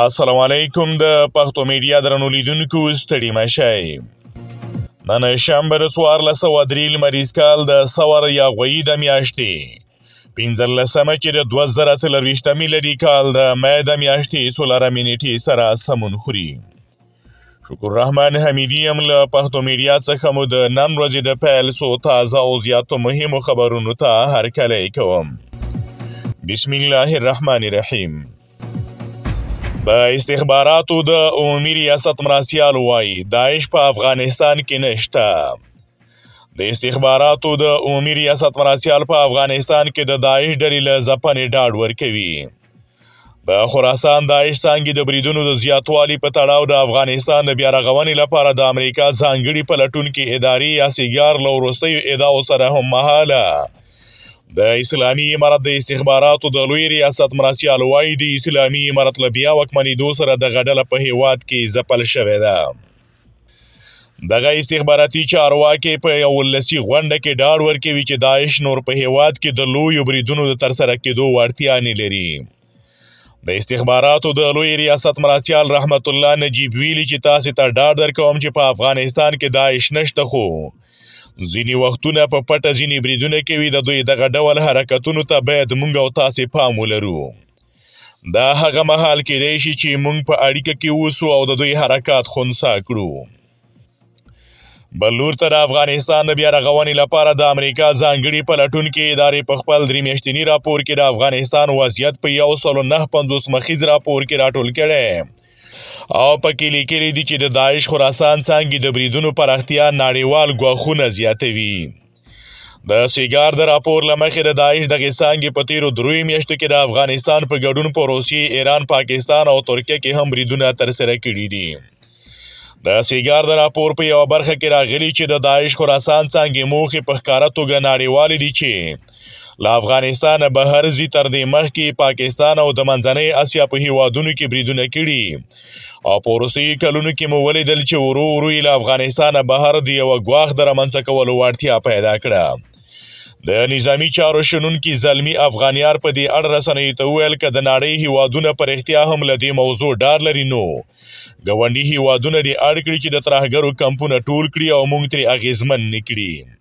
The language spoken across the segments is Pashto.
السلام علیکم د پښتو میډیا درنو لیدونکو ستړي مشئ نن شنبه د سوار لسو دریل مریض کال د سوار یا غوی د میاشتې پینځل لسمه چې د 2000 سلر وشتمه لري کال د مې د میاشتې سولار امینټي سره سمون خوري شکر رحمان حمیدی هم له پښتو میډیا څخه مو د نن ورځې د پیل سو تازه او زیاتو مهمو خبرونو ته هرکلی کوم بسم الله الرحمن الرحیم د استخباراتو د عمومي ریاست مراسیال وایي داعش په افغانستان کې نشته د استخباراتو د عمومي ریاست مراسیال په افغانستان کې د داعش ډلې له ځپنې ډاډ ورکوي د خراسان داعش څنګه د بریدونو د زیاتوالي په تړاو د افغانستان د بیا رغونې لپاره د امریکا ځانګړي پلټونکو ادارې یا سیګار لورستیو اداو سره هم مهاله د اسلامي امارت د استخباراتو د لوی ریاست مرستيال وایي د اسلامي امارت له بیا وکمنېدو سره د غډله په هیواد کې ځپل شوې ده دغه استخباراتي چارواکي په یو لسی غونډه کې ډاډ ورکوي چې داعش نور په هیواد کې د لوی بریدونو د ترسره کېدو وړتیا نه لري د استخباراتو د لوی ریاست مرستيال رحمت الله نجیب ویلي چې تاسو ته ډاډ درکوم چې په افغانستان کې داعش نشته خو ځینی وختونه په پټه ځینی بریدونه کوي د دوی دغه ډول حرکتونو ته باید مونږ او تاسې پام ولرو دا هغه مهال کې ریشي چې مونږ په اړیکه کې اوسو او د دوی حرکت خونسا کړو بلور تر افغانستان بیا رغونې لپاره د امریکا ځانګړي پلټون کې ادارې په خپل درې میاشتنی راپور کې د افغانستان وضعیت په 1.950 مخیز راپور کې راټول کړي او پکې لیکلي دي چې د داعش خراسان څنګه د بریدونو پراختیا نړیوال غوښونه زیاتوي د سیګار د راپور لمخې د داعش د غسانګې په تیرو دروي میاشتو کې د افغانستان په ګډون په روسي ایران پاکستان او ترکیه کې هم بریدونه تر سره کړي دي د سیګار د راپور په یو برخه کې راغلي چې د داعش خراسان څنګه موخه په ښکارا توګه نړیوال دي چې له افغانستان بهر زی تر دې مخکې پاکستان او د منځنۍ اسیا په هیوادونو کې بریدونه کړي او په روسي کلونو کې مو ولیدل چې ورو ورو له افغانستان بهر د یو غواخ درمنځ کولو وړتیا پیدا کړه د نظامی چارو شنونکي زلمی افغانیار په دې اړه رسنۍ ته ویل چې د نړۍ هیوادونه پر اختیا هم لدی موضوع ډار لري نو غونډي هیوادونه دې اړ کړی چې د ترهګرو کمپونه ټول کړی او موږ ترې اغیزمن نکړي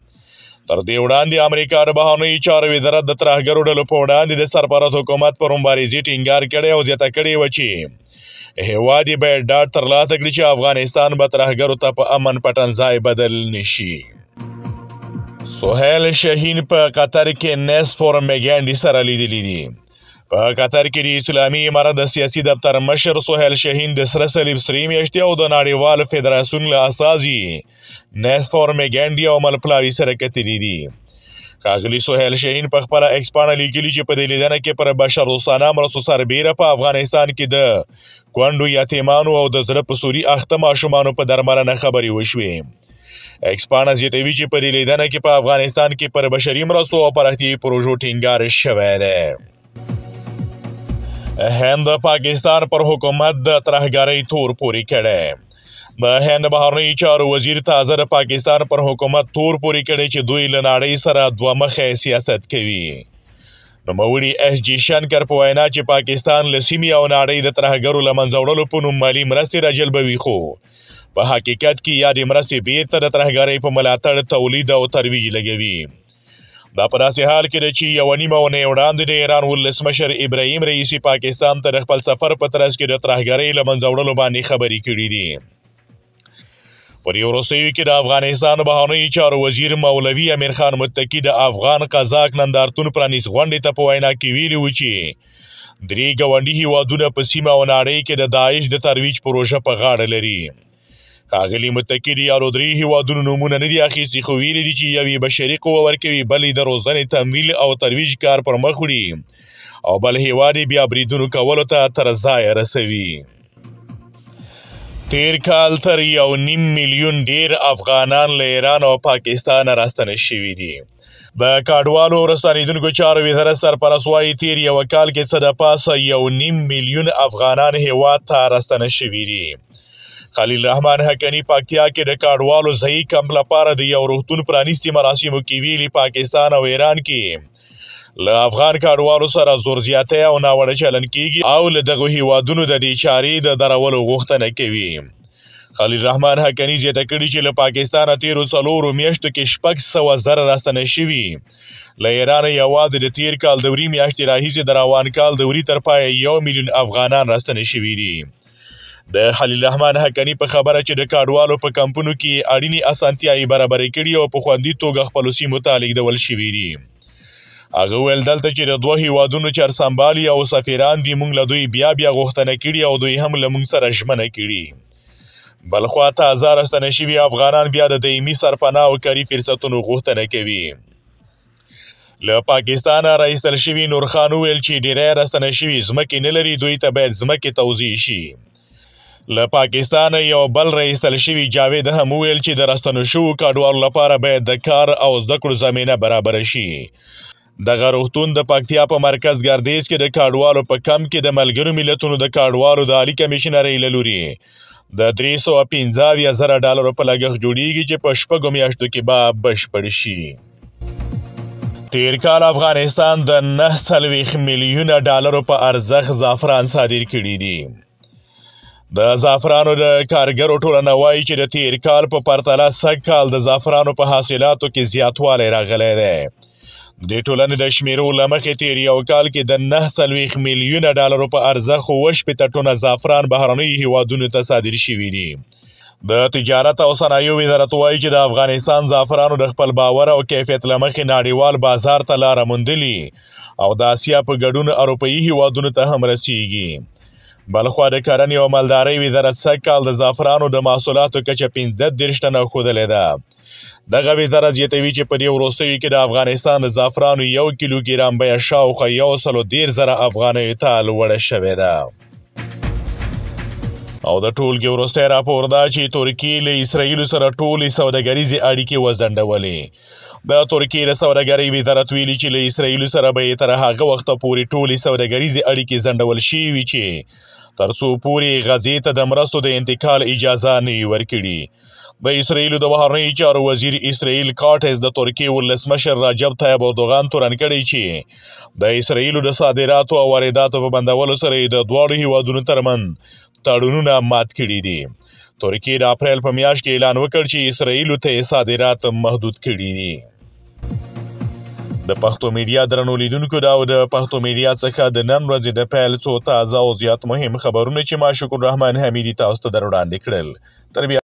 تر دې وړاندې امریکا د بهرنیو چارو وزارت د ترهګرو ډلو په وړاندې د سرپرست حکومت پر مبارزې ټینګار کړی او زیاته کړې و چې هوادي به ډاډ ترلاسه کړي چې افغانستان به ترهګرو ته په امن پټن ځای بدل نشي سهیل شاهین په قطر کې نس فورم میګانډي سره لیدلی دی په قطر کې د اسلامي امارت د سیاسي دفتر مشر سہیل شاهین د سره صلیب سری میشتي او د نړیوال فدراسیون له اساسي نس فورمګانډي او ملپلاوي سره کتلې دي خاغلی سہیل شاهین په خپل ایکسپان لیګلی چې په دې لیدنه کې پر بشر روسانه مرسو سربیره په افغانستان کې د کوندو یتیمانو او د زړه په سوري اخته ماشومانو په درملنه خبري وشوي اکسپانا زیاتوي چې په لیدنه کې په افغانستان کې پر بشري مرستو او پرختي پروژو ټینګار شوی دی هند د پاکستان پر حکومت د ترهګرۍ تور پوري کړي د هند بهرنی چارو وزیر تازه د پاکستان پر حکومت تور پوري کړي چې دوی لناړی سره دوه مخه سیاست کوي نو موري اس جی شنکر په وینا چې پاکستان لسیمی او ناړی د ترهګرو لمنځوړلو په نوم مالی مرستې راجلبوي خو په حقیقت کې یادې مرستې بیرته د ترهګرۍ په ملاتړ تولید او ترویج لګوي دا په داسې حال کې ده چې یو نیمه ونه وړاندې د ایران ولسمشر ابراهیم رئیسی پاکستان ته خپل سفر په ترڅ کې د ترهګرۍ لمنځه وړلو باندې خبرې کړې دي پر یو روسیو کې د افغانستان بهرنی چارو وزیر مولوی امیر خان متقی د افغان قزاق نندارتون پرانیز غونډې ته په وینا کې ویلي و چې درې ګوندي هیوادونه په سیمه وناړي کې د داعش د ترویج پروژه په غاړه لري ښاغلي متکي دي یارو درې هیوادونو نومونه نه دي اخیستي خو ویلي دي چې یوې بشري قوه ورکوي بلې د روزنې تمویل او ترویج کار پر مخ وړي او بل هیوادي بیا بریدونو کولو ته تر ځای رسوي تیر کال تر یو نیم میلیون ډیر افغانان له ایران او پاکستان راستنه شوي دي د کډوالو رسانیدونکو چارو وزارت سرپرست وایي تیر یو کال کې صد پاسه یو نیم میلیون افغانان هیواد ته راستنه شوي دي خلیل رحمان حقانی پکتیا کې د کاډوالو ځای کم لپاره د یو روغتون پرانیستي مراسمو کې ویلي پاکستان او ایران کې له افغان کاډوالو سره زور زیاته او ناوړه چلن کیږي او له دغه هیوادونو د دې چارې د درولو غوښتنه کوي خلیل رحمان حقانی چې تکړی چې له پاکستان تیرو سلورو میاشتو کې شپږ سوه زره راستنه شوي له ایران یوازې د تیر کال دوري میاشتې راهیسې د روان کال دوري تر پای یو میلیون افغانان راستنه شوي دي د خلیل رحمان حقانی په خبره چې د کاډوالو په کمپونو کې اړینی اسانتیاي برابرې کړي او په خوندي توګه خپل سیمو ته لیږدول شوي دي هغه ویل دلته چې د دوه هیوادونو چارسمبالي او سفیران دی مونږ له دوی بیا بیا غوښتنه کړي او دوی هم له مونږ سره ژمنه کړي بلخوا ته هزار استنشي افغانان بیا د دایمي سرپناه او کاری فرصتونو غوښتنه کوي له پاکستان راایستل شوی نورخان ویل چې ډیره راستنه شوی زمکه نه لري دوی ته باید زمکه توزیع شي له پاکستان یو بل رئیس تل شوی جاوید هم ویل چې د راستنو شو کډوالو لپاره باید د کار او زده کړو زمينه برابر شي د غروختون د پکتیا په مرکز ګردیز کې د کډوالو په کم کې د ملګرو ملتونو د کډوالو د عالی کمشنرۍ لوري د 315 زره ډالر په لګښت جوړیږي چې په شپږو میاشتو کې به بشپړ شي تیر کال افغانستان د 9 میلیونه ډالر په ارزښت زعفران صادر کړی دی د زعفرانو د کارګرو ټولنه وایي چې د تیر کال په پرتله سږ کال د زعفرانو په حاصلاتو کې زیاتوالی راغلی دی د ټولنې د شمیرو له مخې تیر یو کال کې د نه څلوېښت میلیونه ډالرو په ارزښت اووه شپېته ټونه زعفران بهرنیو هیوادونو ته صادر شوي دي د تجارت او صنایعو وزارت وایي چې د افغانستان زعفرانو د خپل باور او کیفیت له مخې نړیوال بازار ته لاره موندلې او د آسیا په ګډون اروپایي هیوادونو ته هم رسیږي بلخوا د کرنې او مالدارۍ وزارت سږ کال د زعفرانو د محصولاتو کچه پنځه دېرش ټنه ښودلې ده دغه وزارت زیاتوي چې په دې وروستیو کې د افغانستان د زعفرانو یو کیلو ګرام بیه شاوخوا یو سلو ډېر زره افغانیو ته لوړه شوې ده او د ټولګي ورسته راپور دا چې ترکیه له اسرایل سره ټولې سوداګریزي اړیکې وزندولې د ترکیې له سوداګرۍ وزارت ویلي چې له اسرایل سره به تر هغه وخت پورې ټولې سوداګریزې اړیکې ځنډول شي وي چې ترڅو پورې غزې ته د مرستو د انتقال اجازه نه ورکړي د اسرایلو د بهرنی چارو وزیر اسرایل کاټز د ترکیه ولسمشر رجب طیب اردوغان تورن کړی چې د اسرایلو د صادراتو او وارداتو په بندولو سره د دواړو هیوادونو ترمن تړونونه مات کړي دي ترکیه د اپریل په میاشت کې اعلان وکړ چې اسرائیل ته صادرات محدود کړي دي د پښتو میډیا درنو لیدونکو دا او د پښتو میډیا څخه د نن ورځې د پیل څو تازه او زیات مهم خبرونه چې ما شکر رحمان حمیدي تاسو ته در وړاندې کړل تر